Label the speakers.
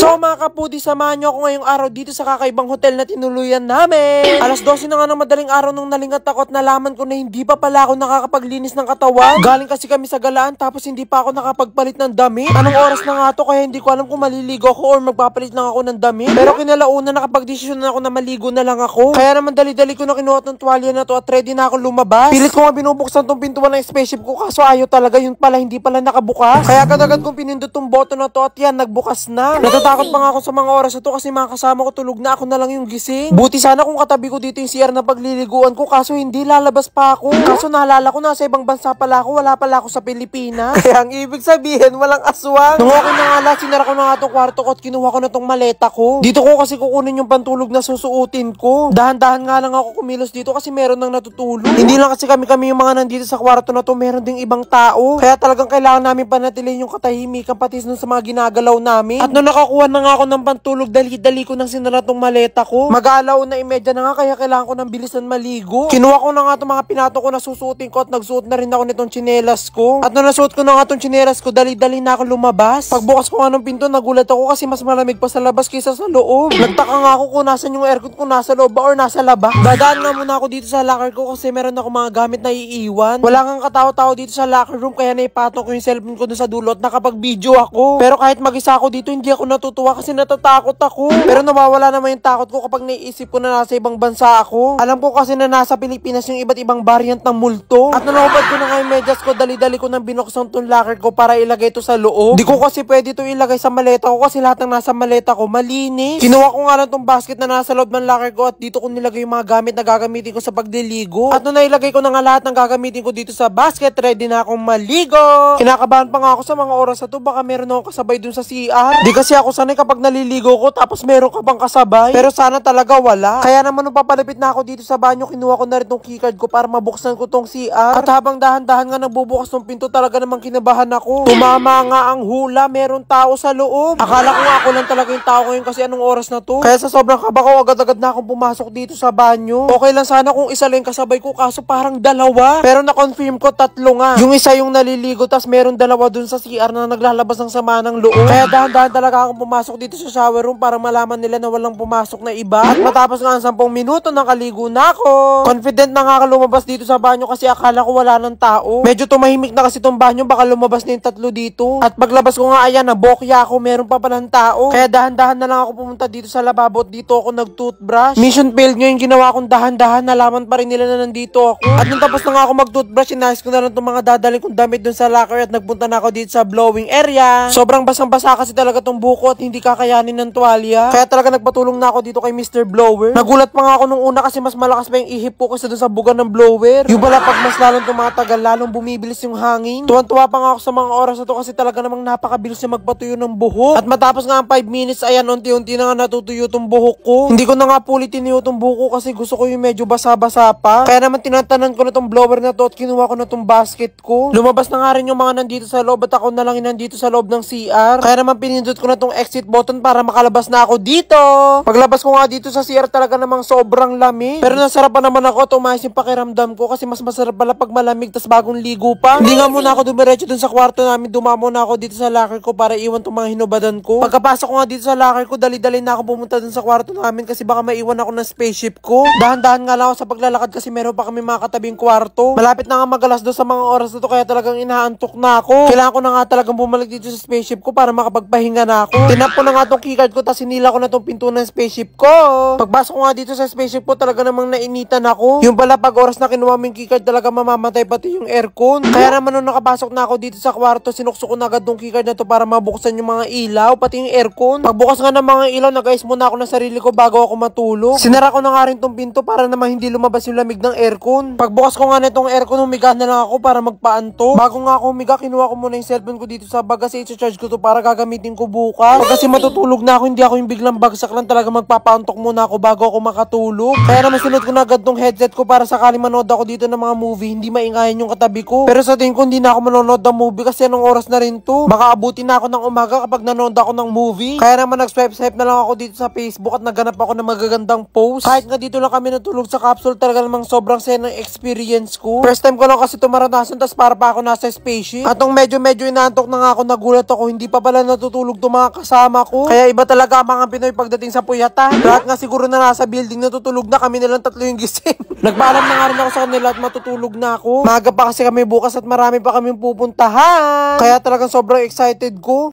Speaker 1: So mga kapudi, samahan nyo ako ngayong araw dito sa kakaibang hotel na tinuluyan namin. Alas 12 na nga ng madaling araw nung nalingat ako at nalaman ko na hindi pa pala ako nakakapaglinis ng katawan. Galing kasi kami sa galaan tapos hindi pa ako nakapagpalit ng dami. Anong oras na nga to kaya hindi ko alam kung maliligo ako or magpapalit lang ako ng dami. Pero kinalauna nakapagdesisyon na ako na maligo na lang ako. Kaya naman dali-dali ko na kinuha ng tuwalya na to at ready na ako lumabas. Pilit ko nga binubuksan tong pintuan ng spaceship ko kaso ayaw talaga yun pala hindi pala nakabukas. Kaya kadagat kong pinindot tong button na to at yan nagbukas na. Natata Natatakot pa nga ako sa mga oras na to kasi mga kasama ko tulog na ako na lang yung gising. Buti sana kung katabi ko dito yung CR na pagliliguan ko kaso hindi lalabas pa ako. Kaso naalala ko nasa ibang bansa pala ako, wala pala ako sa Pilipinas. Kaya ang ibig sabihin walang aswang. Nung ako na nga lang, sinara ko na nga tong kwarto ko at kinuha ko na tong maleta ko. Dito ko kasi kukunin yung pantulog na susuutin ko. Dahan-dahan nga lang ako kumilos dito kasi meron nang natutulog. Hindi lang kasi kami-kami yung mga nandito sa kwarto na to, meron ding ibang tao. Kaya talagang kailangan namin panatilihin yung katahimikan pati sa mga ginagalaw namin. At nung nakakuha Nakakuha na nga ako ng pantulog. Dali-dali ko nang sinara tong maleta ko. Magalaw na imedya na nga kaya kailangan ko nang bilisan maligo. Kinuha ko na nga tong mga pinato ko na susuotin ko at nagsuot na rin ako nitong chinelas ko. At nung nasuot ko na nga tong chinelas ko, dali-dali na ako lumabas. Pagbukas ko nga ng pinto, nagulat ako kasi mas malamig pa sa labas kaysa sa loob. Nagtaka nga ako kung nasan yung aircon ko, nasa loob ba or nasa labas. Dadaan nga muna ako dito sa locker ko kasi meron ako mga gamit na iiwan. Wala kang katawa-tawa dito sa locker room kaya naipatong ko yung cellphone ko dun sa dulot nakapag video ako. Pero kahit mag-isa ako dito, hindi ako natutuwa natutuwa kasi natatakot ako. Pero nawawala naman yung takot ko kapag naiisip ko na nasa ibang bansa ako. Alam ko kasi na nasa Pilipinas yung iba't ibang variant ng multo. At nanobad ko na nga yung medyas ko, dali-dali ko nang binuksan tong locker ko para ilagay ito sa loob. Di ko kasi pwede to ilagay sa maleta ko kasi lahat ng nasa maleta ko malinis. Kinuha ko nga lang tong basket na nasa loob ng locker ko at dito ko nilagay yung mga gamit na gagamitin ko sa pagdiligo. At nung nailagay ko na nga lahat ng gagamitin ko dito sa basket, ready na akong maligo. Kinakabahan pa nga ako sa mga oras na to, baka meron ako kasabay dun sa CR. Di kasi ako sanay kapag naliligo ko tapos meron ka bang kasabay. Pero sana talaga wala. Kaya naman nung papalapit na ako dito sa banyo, kinuha ko na rin tong keycard ko para mabuksan ko tong CR. At habang dahan-dahan nga nagbubukas ng pinto, talaga namang kinabahan ako. Tumama nga ang hula, meron tao sa loob. Akala ko nga ako lang talaga yung tao ngayon kasi anong oras na to. Kaya sa sobrang kaba ko, agad-agad na akong pumasok dito sa banyo. Okay lang sana kung isa lang kasabay ko kaso parang dalawa. Pero na-confirm ko tatlo nga. Yung isa yung naliligo tas meron dalawa dun sa CR na naglalabas ng sama ng loob. Kaya dahan-dahan talaga akong pumasok pumasok dito sa shower room para malaman nila na walang pumasok na iba. At matapos nga ang 10 minuto, nakaligo na ako. Confident na nga ka lumabas dito sa banyo kasi akala ko wala ng tao. Medyo tumahimik na kasi tong banyo, baka lumabas na yung tatlo dito. At paglabas ko nga, ayan, nabokya ako, meron pa palang tao. Kaya dahan-dahan na lang ako pumunta dito sa lababo dito ako nag-toothbrush. Mission failed nyo yung ginawa kong dahan-dahan, nalaman pa rin nila na nandito ako. At nung tapos na nga ako mag-toothbrush, inayos ko na lang itong mga dadaling kong damit dun sa locker at nagpunta na ako dito sa blowing area. Sobrang basang-basa kasi talaga tong buko at hindi kakayanin ng tuwalya. Kaya talaga nagpatulong na ako dito kay Mr. Blower. Nagulat pa nga ako nung una kasi mas malakas pa yung ihip ko kasi doon sa buga ng blower. Yung pala pag mas lalong tumatagal, lalong bumibilis yung hangin. Tuwan-tuwa pa nga ako sa mga oras na to kasi talaga namang napakabilis niya magpatuyo ng buhok. At matapos nga ang 5 minutes, ayan, unti-unti na nga natutuyo tong buhok ko. Hindi ko na nga puli yung tong buhok ko kasi gusto ko yung medyo basa-basa pa. Kaya naman tinatanan ko na tong blower na to at kinuha ko na tong basket ko. Lumabas na nga rin yung mga nandito sa loob at ako na lang nandito sa loob ng CR. Kaya naman pinindot ko na tong X exit button para makalabas na ako dito. Paglabas ko nga dito sa CR talaga namang sobrang lamig. Pero nasarap pa naman ako, tumayos yung pakiramdam ko kasi mas masarap pala pag malamig tas bagong ligo pa. Hindi nga muna ako dumiretso dun sa kwarto namin, dumamo na ako dito sa locker ko para iwan tong mga hinubadan ko. Pagkapasok ko nga dito sa locker ko, dali-dali na ako pumunta dun sa kwarto namin kasi baka maiwan ako ng spaceship ko. Dahan-dahan nga lang ako sa paglalakad kasi meron pa kami mga katabing kwarto. Malapit na nga magalas doon sa mga oras na to kaya talagang inaantok na ako. Kailangan ko na nga talagang bumalik dito sa spaceship ko para makapagpahinga na ako. Tinap ko na nga tong keycard ko, tapos sinila ko na tong pinto ng spaceship ko. Pagbasok ko nga dito sa spaceship ko, talaga namang nainitan ako. Yung pala, pag oras na kinuha mo yung keycard, talaga mamamatay pati yung aircon. Kaya naman nung nakapasok na ako dito sa kwarto, sinukso ko na agad tong keycard na to para mabuksan yung mga ilaw, pati yung aircon. Pagbukas nga ng mga ilaw, nag-ayos muna ako ng sarili ko bago ako matulog. Sinara ko na nga rin tong pinto para naman hindi lumabas yung lamig ng aircon. Pagbukas ko nga na itong aircon, humiga na lang ako para magpaanto. Bago nga ako humiga, kinuha ko muna yung cellphone ko dito sa bag kasi i-charge ko to para gagamitin ko bukas. Kapag kasi matutulog na ako, hindi ako yung biglang bagsak lang talaga magpapaantok muna ako bago ako makatulog. Kaya naman sunod ko na agad tong headset ko para sakali manood ako dito ng mga movie, hindi maingayan yung katabi ko. Pero sa tingin ko hindi na ako manonood ng movie kasi anong oras na rin to. Baka abutin na ako ng umaga kapag nanonood ako ng movie. Kaya naman nag-swipe-swipe na lang ako dito sa Facebook at naganap ako ng magagandang post. Kahit nga dito lang kami natulog sa capsule, talaga namang sobrang saya ng experience ko. First time ko lang kasi tumaranasan, tas para pa ako nasa spaceship. At nung medyo-medyo inaantok na nga ako, nagulat ako, hindi pa pala natutulog tumakas kasama ko. Kaya iba talaga ang mga Pinoy pagdating sa puyatan. Lahat nga siguro na nasa building natutulog na kami nilang tatlo yung gising. Nagpaalam na nga rin ako sa kanila at matutulog na ako. Maga pa kasi kami bukas at marami pa kami pupuntahan. Kaya talagang sobrang excited ko.